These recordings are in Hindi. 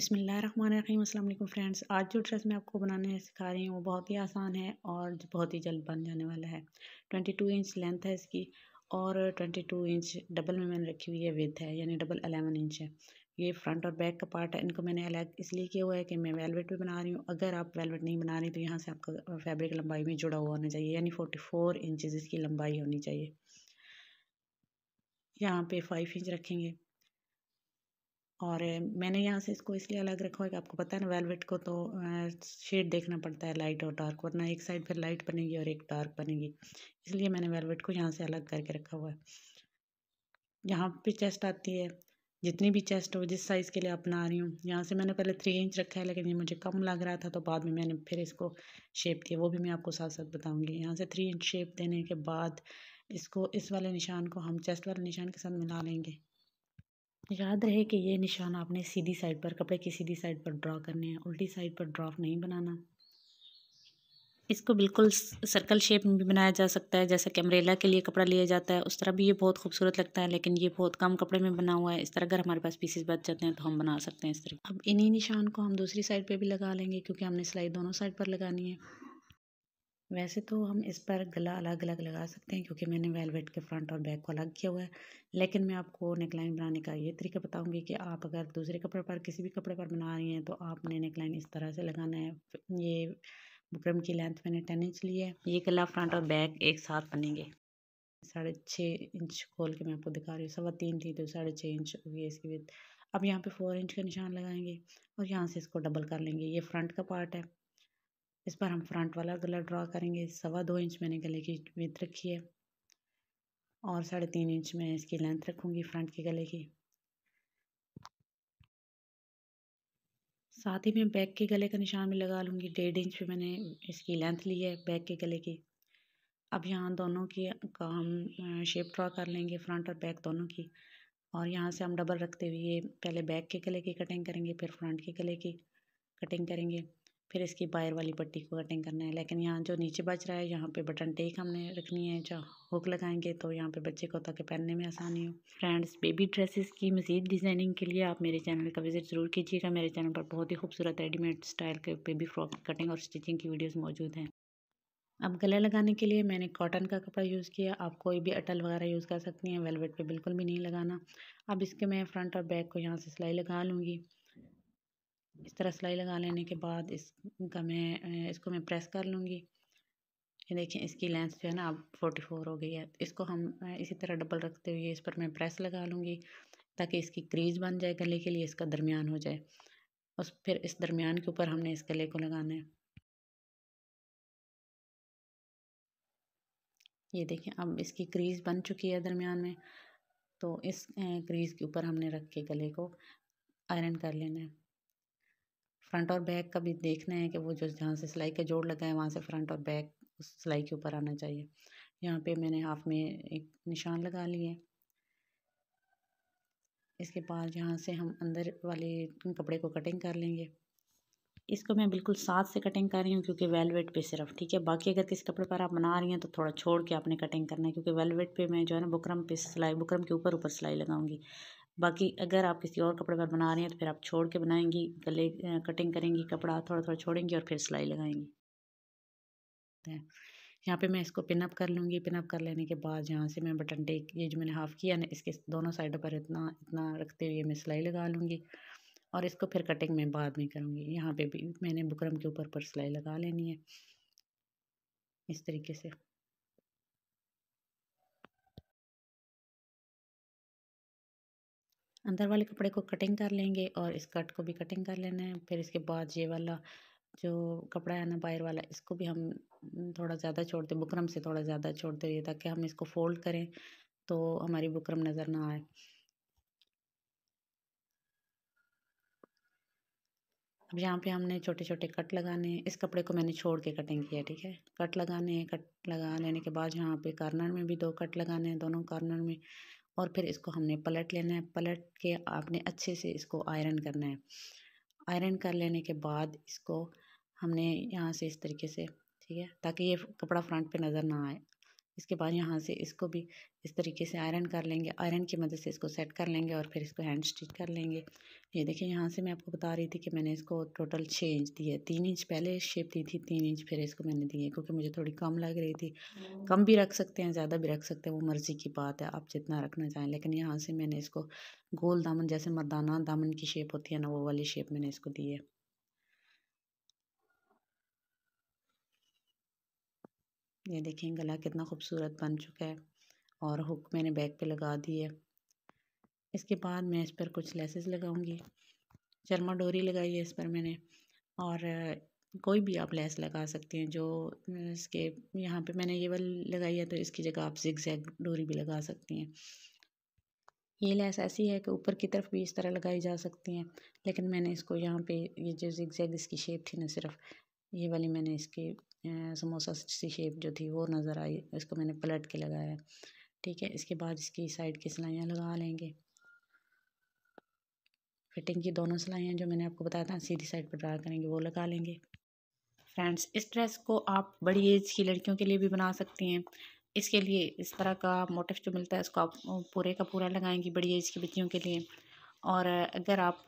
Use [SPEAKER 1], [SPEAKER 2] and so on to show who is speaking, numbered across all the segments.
[SPEAKER 1] अस्सलाम वालेकुम फ्रेंड्स आज जो ड्रेस मैं आपको बनाने सिखा रही हूँ वो बहुत ही आसान है और बहुत ही जल्द बन जाने वाला है 22 इंच लेंथ है इसकी और 22 इंच डबल में मैंने रखी हुई है विथ है यानी डबल अलेवन इंच है ये फ्रंट और बैक का पार्ट है इनको मैंने अलग इसलिए किया हुआ है कि मैं वेलवेट भी बना रही हूँ अगर आप वेलवेट नहीं बना रही तो यहाँ से आपका फैब्रिक लंबाई में जुड़ा हुआ होना चाहिए यानी फोर्टी फोर इसकी लंबाई होनी चाहिए यहाँ पर फाइव इंच रखेंगे और मैंने यहाँ से इसको इसलिए अलग रखा है कि आपको पता है ना वेलवेट को तो शेड देखना पड़ता है लाइट और डार्क वरना एक साइड फिर लाइट बनेगी और एक डार्क बनेगी इसलिए मैंने वेलवेट को यहाँ से अलग करके रखा हुआ है यहाँ पे चेस्ट आती है जितनी भी चेस्ट हो जिस साइज़ के लिए आप बना रही हूँ यहाँ से मैंने पहले थ्री इंच रखा है लेकिन ये मुझे कम लग रहा था तो बाद में मैंने फिर इसको शेप दिया वो भी मैं आपको साथ साथ बताऊँगी यहाँ से थ्री इंच शेप देने के बाद इसको इस वाले निशान को हम चेस्ट वाले निशान के साथ मिला लेंगे याद रहे कि ये निशान आपने सीधी साइड पर कपड़े की सीधी साइड पर ड्रा करने हैं उल्टी साइड पर ड्रॉ नहीं बनाना इसको बिल्कुल सर्कल शेप में भी बनाया जा सकता है जैसे कैमरेला के लिए कपड़ा लिया जाता है उस तरह भी ये बहुत खूबसूरत लगता है लेकिन ये बहुत कम कपड़े में बना हुआ है इस तरह अगर हमारे पास पीसेस बच जाते हैं तो हम बना सकते हैं इस तरह अब इन्हीं निशान को हम दूसरी साइड पे भी लगा लेंगे क्योंकि हमने सिलाई दोनों साइड पर लगानी है वैसे तो हम इस पर गला अलग अलग लगा सकते हैं क्योंकि मैंने वेलवेट के फ्रंट और बैक को अलग किया हुआ है लेकिन मैं आपको नेकलाइन बनाने का ये तरीका बताऊंगी कि आप अगर दूसरे कपड़े पर किसी भी कपड़े पर बना रही हैं तो आपने नेकलाइन इस तरह से लगाना है ये बुकरम की लेंथ मैंने टेन इंच ली है ये गला फ्रंट और बैक एक साथ बनेंगे साढ़े छः इंच खोल के मैं आपको दिखा रही हूँ सवा तीन थी तो साढ़े छः इंच होगी इसकी विथ अब यहाँ पे फोर इंच का निशान लगाएंगे और यहाँ से इसको डबल कर लेंगे ये फ्रंट का पार्ट है इस पर हम फ्रंट वाला गला ड्रा करेंगे सवा दो इंच मैंने गले की विथ रखी है और साढ़े तीन इंच में इसकी लेंथ रखूँगी फ्रंट के गले की साथ ही मैं बैक के गले का निशान भी लगा लूँगी डेढ़ इंच पे मैंने इसकी लेंथ ली है बैक के गले की अब यहाँ दोनों की का हम शेप ड्रा कर लेंगे फ्रंट और बैक दोनों की और यहाँ से हम डबल रखते हुए पहले बैक के गले की कटिंग करेंगे फिर फ्रंट के गले की कटिंग करेंगे फिर इसकी बायर वाली पट्टी को कटिंग करना है लेकिन यहाँ जो नीचे बच रहा है यहाँ पे बटन टेक हमने रखनी है जो हुक लगाएंगे तो यहाँ पे बच्चे को ताकि पहनने में आसानी हो फ्रेंड्स बेबी ड्रेसेस की मज़ीद डिज़ाइनिंग के लिए आप मेरे चैनल का विज़िट ज़रूर कीजिएगा मेरे चैनल पर बहुत ही खूबसूरत रेडीमेड स्टाइल के बेबी फ्रॉक कटिंग और स्टिचिंग की वीडियोज़ मौजूद हैं अब गले लगाने के लिए मैंने कॉटन का कपड़ा यूज़ किया आप कोई भी अटल वगैरह यूज़ कर सकती हैं वेलवेट पर बिल्कुल भी नहीं लगाना अब इसके मैं फ्रंट और बैक को यहाँ से सिलाई लगा लूँगी इस तरह सिलाई लगा लेने के बाद इसका मैं इसको मैं प्रेस कर लूँगी ये देखें इसकी लेंथ जो है ना अब फोर्टी फोर हो गई है इसको हम इसी तरह डबल रखते हुए इस पर मैं प्रेस लगा लूँगी ताकि इसकी क्रीज बन जाए गले के लिए इसका दरमियान हो जाए उस फिर इस दरमियान के ऊपर हमने इस गले को लगाना है ये देखें अब इसकी क्रीज बन चुकी है दरमियान में तो इस क्रीज के ऊपर हमने रख के गले को आयरन कर लेना है फ्रंट और बैक का भी देखना है कि वो जो जहाँ से सिलाई का जोड़ लगा है वहाँ से फ्रंट और बैक उस सिलाई के ऊपर आना चाहिए यहाँ पे मैंने हाफ में एक निशान लगा लिए इसके बाद यहाँ से हम अंदर वाले कपड़े को कटिंग कर लेंगे इसको मैं बिल्कुल साथ से कटिंग कर रही हूँ क्योंकि वेलवेट पे सिर्फ ठीक है बाकी अगर किसी कपड़े पर आप बना रही हैं तो थोड़ा छोड़ के आपने कटिंग करना है क्योंकि वेलवेट पे मैं जो है ना बुकरम पे सिलाई बुकरम के ऊपर ऊपर सिलाई लगाऊंगी बाकी अगर आप किसी और कपड़े पर बना रहे हैं तो फिर आप छोड़ के बनाएंगी गले कटिंग करेंगी कपड़ा थोड़ा थोड़ा छोड़ेंगी और फिर सिलाई लगाएंगी यहाँ पे मैं इसको पिनअप कर लूँगी पिनअप कर लेने के बाद यहाँ से मैं बटन टेक ये जो मैंने हाफ़ किया ना इसके दोनों साइडों पर इतना इतना रखते हुए मैं सिलाई लगा लूँगी और इसको फिर कटिंग में बाद में करूँगी यहाँ पे भी मैंने बुकरम के ऊपर पर सिलाई लगा लेनी है इस तरीके से अंदर वाले कपड़े को कटिंग कर लेंगे और स्कर्ट को भी कटिंग कर लेना है फिर इसके बाद ये वाला जो कपड़ा है ना बाहर वाला इसको भी हम थोड़ा ज़्यादा छोड़ बुकरम से थोड़ा ज़्यादा छोड़ दें ताकि हम इसको फोल्ड करें तो हमारी बुकरम नज़र ना आए अब यहाँ पे हमने छोटे छोटे कट लगाने हैं इस कपड़े को मैंने छोड़ के कटिंग किया ठीक है कट लगाने हैं कट लगा लेने के बाद यहाँ पे कॉर्नर में भी दो कट लगाने हैं दोनों कॉर्नर में और फिर इसको हमने पलट लेना है पलट के आपने अच्छे से इसको आयरन करना है आयरन कर लेने के बाद इसको हमने यहाँ से इस तरीके से ठीक है ताकि ये कपड़ा फ्रंट पे नज़र ना आए इसके बाद यहाँ से इसको भी इस तरीके से आयरन कर लेंगे आयरन की मदद से इसको सेट कर लेंगे और फिर इसको हैंड स्टिच कर लेंगे ये देखिए यहाँ से मैं आपको बता रही थी कि मैंने इसको टोटल छः इंच दी है तीन इंच पहले शेप दी थी तीन इंच फिर इसको मैंने दी है क्योंकि मुझे थोड़ी कम लग रही थी कम भी रख सकते हैं ज़्यादा भी रख सकते हैं वो मर्ज़ी की बात है आप जितना रखना चाहें लेकिन यहाँ से मैंने इसको गोल दामन जैसे मरदाना दामन की शेप होती है ना वो वाली शेप मैंने इसको दी है ये देखें गला कितना खूबसूरत बन चुका है और हुक मैंने बैक पे लगा दी है इसके बाद मैं इस पर कुछ लेसेस लगाऊंगी चरमा डोरी लगाई है इस पर मैंने और कोई भी आप लेस लगा सकते हैं जो इसके यहाँ पे मैंने ये वाली लगाई है तो इसकी जगह आप जिग जैग डोरी भी लगा सकती हैं ये लेस ऐसी है कि ऊपर की तरफ भी इस तरह लगाई जा सकती हैं लेकिन मैंने इसको यहाँ पे ये जो जिग जैग इसकी शेप थी ना सिर्फ ये वाली मैंने इसके समोसा सी शेप जो थी वो नज़र आई इसको मैंने पलट के लगाया ठीक है इसके बाद इसकी साइड की सिलाइयाँ लगा लेंगे फिटिंग की दोनों सिलाइयाँ जो मैंने आपको बताया था सीधी साइड पर ड्रा करेंगे वो लगा लेंगे फ्रेंड्स इस ड्रेस को आप बड़ी एज की लड़कियों के लिए भी बना सकती हैं इसके लिए इस तरह का मोटिफ जो मिलता है इसको आप पूरे का पूरा लगाएंगी बड़ी एज की बच्चियों के लिए और अगर आप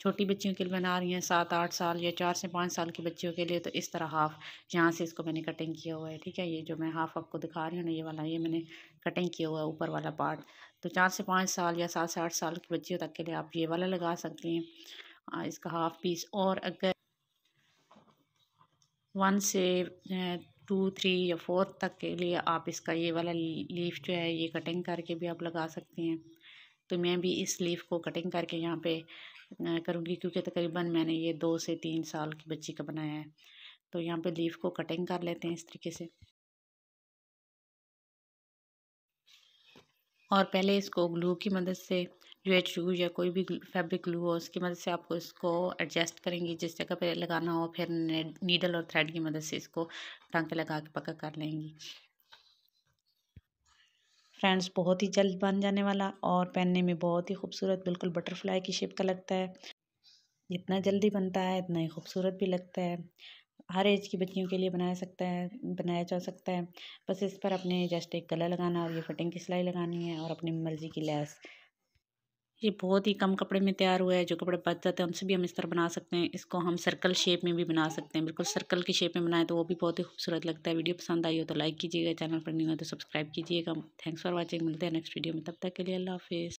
[SPEAKER 1] छोटी बच्चियों के लिए बना रही हैं सात आठ साल या चार से पाँच साल की बच्चियों के लिए तो इस तरह हाफ़ यहाँ से इसको मैंने कटिंग किया हुआ है ठीक है ये जो मैं हाफ़ आपको दिखा रही हूँ ना ये वाला ये मैंने कटिंग किया हुआ है ऊपर वाला पार्ट तो चार से पाँच साल या सात से आठ साल की बच्चियों तक के लिए आप ये वाला लगा सकती हैं इसका हाफ़ पीस और अगर वन से टू थ्री या फोर तक के लिए आप इसका ये वाला लीफ जो है ये कटिंग करके भी आप लगा सकती हैं तो मैं भी इस लीफ को कटिंग करके यहाँ पे करूँगी क्योंकि तकरीबन मैंने ये दो से तीन साल की बच्ची का बनाया है तो यहाँ पे लीफ को कटिंग कर लेते हैं इस तरीके से और पहले इसको ग्लू की मदद से जो है ट्रू या कोई भी फैब्रिक ग्लू हो उसकी मदद से आपको इसको एडजस्ट करेंगी जिस जगह पे लगाना हो फिर नीडल और थ्रेड की मदद से इसको टांके लगा के पक्का कर लेंगी फ्रेंड्स बहुत ही जल्द बन जाने वाला और पहनने में बहुत ही खूबसूरत बिल्कुल बटरफ्लाई की शेप का लगता है जितना जल्दी बनता है इतना ही खूबसूरत भी लगता है हर एज की बच्चियों के लिए बनाया सकता है बनाया जा सकता है बस इस पर अपने जस्ट एक कलर लगाना और ये फिटिंग की सिलाई लगानी है और अपनी मर्ज़ी की लैस ये बहुत ही कम कपड़े में तैयार हुआ है जो कपड़े बच जाते हैं उनसे भी हम इस तरह बना सकते हैं इसको हम सर्कल शेप में भी बना सकते हैं बिल्कुल सर्कल की शेप में बनाए तो वो भी बहुत ही खूबसूरत लगता है वीडियो पसंद आई हो तो लाइक कीजिएगा चैनल पर नहीं हो तो सब्सक्राइब कीजिएगा थैंक्स फॉर वॉचिंग मिलते हैं नेक्स्ट वीडियो में तब तक के लिए अल्लाह हाफिज़